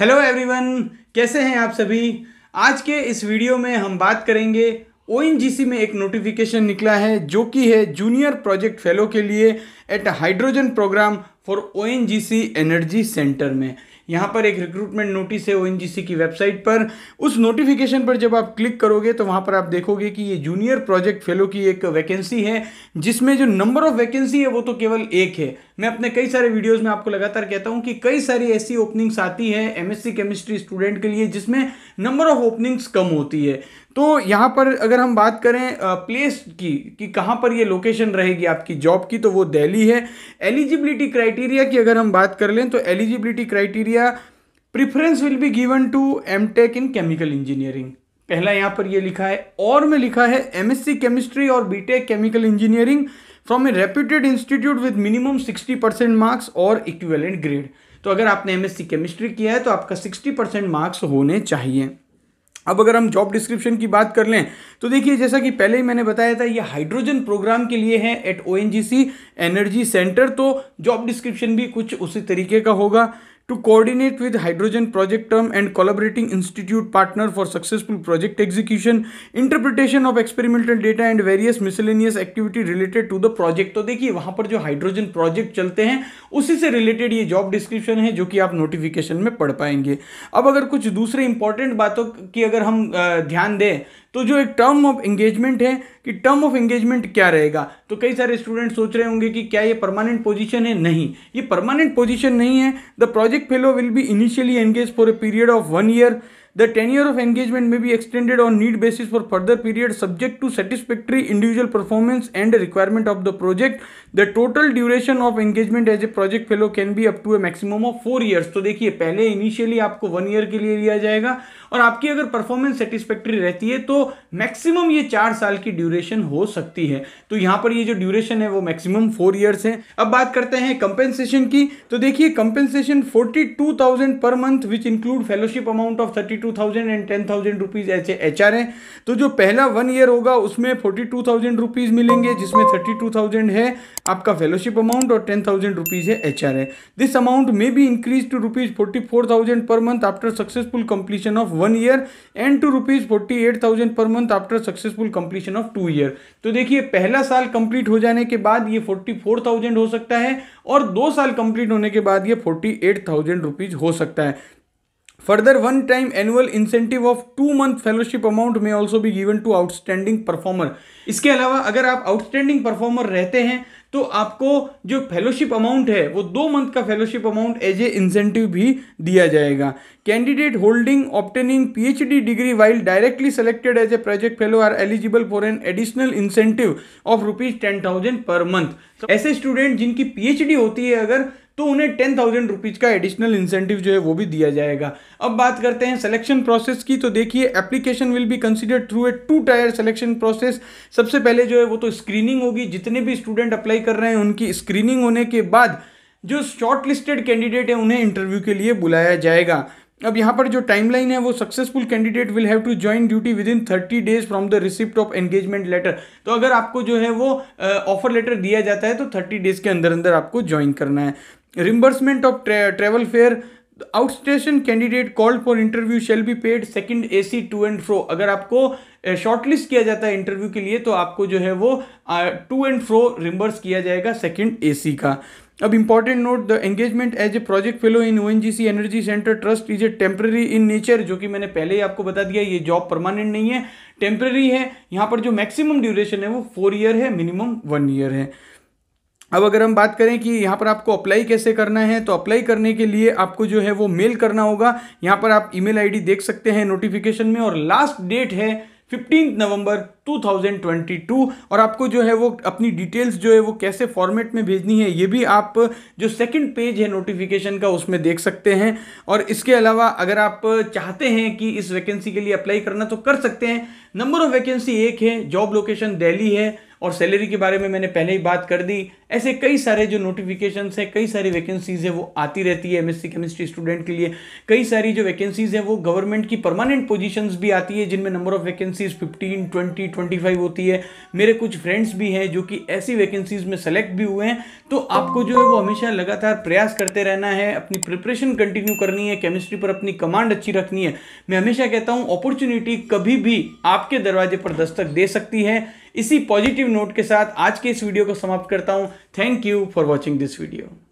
Hello everyone कैसे हैं आप सभी आज के इस वीडियो में हम बात करेंगे ओ में एक नोटिफिकेशन निकला है जो कि है जूनियर प्रोजेक्ट फेलो के लिए at hydrogen programme for O energy centre में यहाँ पर एक रिक्रूटमेंट नोटिस है ओ की वेबसाइट पर उस नोटिफिकेशन पर जब आप क्लिक करोगे तो वहाँ पर आप देखोगे कि ये जूनियर प्रोजेक्ट फेलो की एक वैकेंसी है जिसमें जो नंबर ऑफ वैकेंसी है वो तो केवल एक है मैं अपने कई सारे वीडियोस में आपको लगातार कहता हूं कि कई सारी ऐसी ओपनिंग्स आती है एमएससी केमिस्ट्री स्टूडेंट के लिए जिसमें नंबर ऑफ ओपनिंग्स कम होती है तो यहाँ पर अगर हम बात करें प्लेस की कि कहाँ पर ये लोकेशन रहेगी आपकी जॉब की तो वो दिल्ली है एलिजिबिलिटी क्राइटेरिया की अगर हम बात कर लें तो eligibility criteria preference will be given to M Tech in chemical engineering पहला यहाँ पर ये लिखा है और में लिखा है एमएससी केमिस्ट्री और BTech chemical engineering from a reputed institute with minimum 60 percent marks और इक्विवेलेंट ग्रेड तो अगर आपने एमएससी केमिस्ट्री किया है तो आपका 60 परसेंट मार्क्स होने चाहिए अब अगर हम जॉब डिस्क्रिप्शन की बात कर लें तो देखिए जैसा कि पहले ही मैंने बताया था ये हाइड्रोजन प्रोग्राम के लिए है एट ओ एनर्जी सेंटर तो जॉब डिस्क्रिप्शन भी कुछ उसी तरीके का होगा to coordinate with hydrogen project term and collaborating institute partner for successful project execution interpretation of experimental data and various miscellaneous activity related to the project तो देखिए वहां पर जो हाइड्रोजन प्रोजेक्ट चलते हैं उसी से रिलेटेड ये जॉब डिस्क्रिप्शन है जो कि आप नोटिफिकेशन में पढ़ पाएंगे अब अगर कुछ दूसरे इंपॉर्टेंट बातों की अगर हम ध्यान दें तो जो एक टर्म ऑफ एंगेजमेंट है कि टर्म ऑफ एंगेजमेंट क्या रहेगा तो कई सारे स्टूडेंट सोच रहे होंगे कि क्या ये परमानेंट पोजीशन है नहीं ये परमानेंट पोजीशन नहीं है the project fellow will be initially engage for a period of one year the tenure of engagement may be extended on need basis for further period subject to satisfactory individual performance and requirement of the project the total duration of engagement as a project fellow can be up to a maximum of four years तो देखिए पहले initially आपको one year के लिए लिया जाएगा और आपकी अगर परफॉर्मेंस सेटिस्फैक्ट्री रहती है तो मैक्सिमम ये चार साल की ड्यूरेशन हो सकती है तो यहाँ पर ये जो ड्यूरेशन है वो मैक्सिमम फोर ईयर्स है अब बात करते हैं कंपेंसेशन की तो देखिए compensation forty two thousand per month which include fellowship amount of thirty two thousand and ten thousand rupees H H R है तो जो पहला वन ईयर होगा उसमें फोर्टी टू थाउजेंड रुपीज मिलेंगे जिसमें थर्टी टू थाउजेंड है आपका फेलोशिप अमाउंट और टेन थाउजेंड रुपीज है एच आर है this amount may be increase to rupees forty four thousand per month after successful completion of one year and to rupees forty eight thousand per month after successful completion of two year तो देखिए पहला साल complete हो जाने के बाद ये forty four thousand हो सकता है और दो साल कंप्लीट होने के बाद ये फोर्टी एट थाउजेंड रुपीज हो सकता है Further, one time annual incentive of two month fellowship amount may also be given to outstanding performer. इसके अलावा अगर आप outstanding performer रहते हैं तो आपको जो फेलोशिप अमाउंट है वो दो मंथ का fellowship amount as a incentive भी दिया जाएगा candidate holding obtaining PhD degree while directly selected as a project fellow are eligible for an additional incentive of rupees ten thousand per month ऐसे student जिनकी PhD होती है अगर तो उन्हें टेन थाउजेंड रुपीज़ का एडिशनल इंसेंटिव जो है वो भी दिया जाएगा अब बात करते हैं सिलेक्शन प्रोसेस की तो देखिए application will be consider through a two tier selection process सबसे पहले जो है वो तो स्क्रीनिंग होगी जितने भी स्टूडेंट अप्लाई कर रहे हैं उनकी स्क्रीनिंग होने के बाद जो शॉर्ट लिस्टेड कैंडिडेट है उन्हें इंटरव्यू के लिए बुलाया जाएगा अब यहाँ पर जो टाइमलाइन है वो successful candidate will have to join duty within thirty days from the receipt of engagement letter तो अगर आपको जो है वो ऑफर लेटर दिया जाता है तो थर्टी डेज के अंदर अंदर आपको ज्वाइन करना है reimbursement of travel fare outstation candidate called for interview shall be paid second A C to and fro अगर आपको शॉर्टलिस्ट किया जाता है इंटरव्यू के लिए तो आपको जो है वो टू एंड फ्रो रिम्बर्स किया जाएगा सेकेंड ए सी का अब important note the engagement as a project fellow in O N G C energy centre trust is a temporary in nature जो कि मैंने पहले ही आपको बता दिया ये जॉब परमानेंट नहीं है टेम्प्रेरी है यहाँ पर जो मैक्सिमम ड्यूरेशन है वो फोर ईयर है मिनिमम वन ईयर है अब अगर हम बात करें कि यहाँ पर आपको अप्लाई कैसे करना है तो अप्लाई करने के लिए आपको जो है वो मेल करना होगा यहाँ पर आप ईमेल आईडी देख सकते हैं नोटिफिकेशन में और लास्ट डेट है फिफ्टीन नवंबर 2022 और आपको जो है वो अपनी डिटेल्स जो है वो कैसे फॉर्मेट में भेजनी है ये भी आप जो सेकंड पेज है नोटिफिकेशन का उसमें देख सकते हैं और इसके अलावा अगर आप चाहते हैं कि इस वैकेंसी के लिए अप्लाई करना तो कर सकते हैं नंबर ऑफ वैकेंसी एक है जॉब लोकेशन दिल्ली है और सैलरी के बारे में मैंने पहले ही बात कर दी ऐसे कई सारे जो नोटिफिकेशन है कई सारी वैकेंसीज है वो आती रहती है एमएससी केमिस्ट्री स्टूडेंट के लिए कई सारी जो वैकेंसीज है वो गवर्नमेंट की परमानेंट पोजीशंस भी आती है जिनमें number of vacancies 15, 20, twenty five होती है मेरे कुछ फ्रेंड्स भी हैं जो कि ऐसी वैकेंसीज में सेलेक्ट भी हुए हैं तो आपको जो है वो हमेशा लगातार प्रयास करते रहना है अपनी प्रिपरेशन कंटिन्यू करनी है केमिस्ट्री पर अपनी कमांड अच्छी रखनी है मैं हमेशा कहता हूँ अपॉर्चुनिटी कभी भी आपके दरवाजे पर दस्तक दे सकती है इसी पॉजिटिव नोट के साथ आज के इस वीडियो को समाप्त करता हूँ thank you for watching this video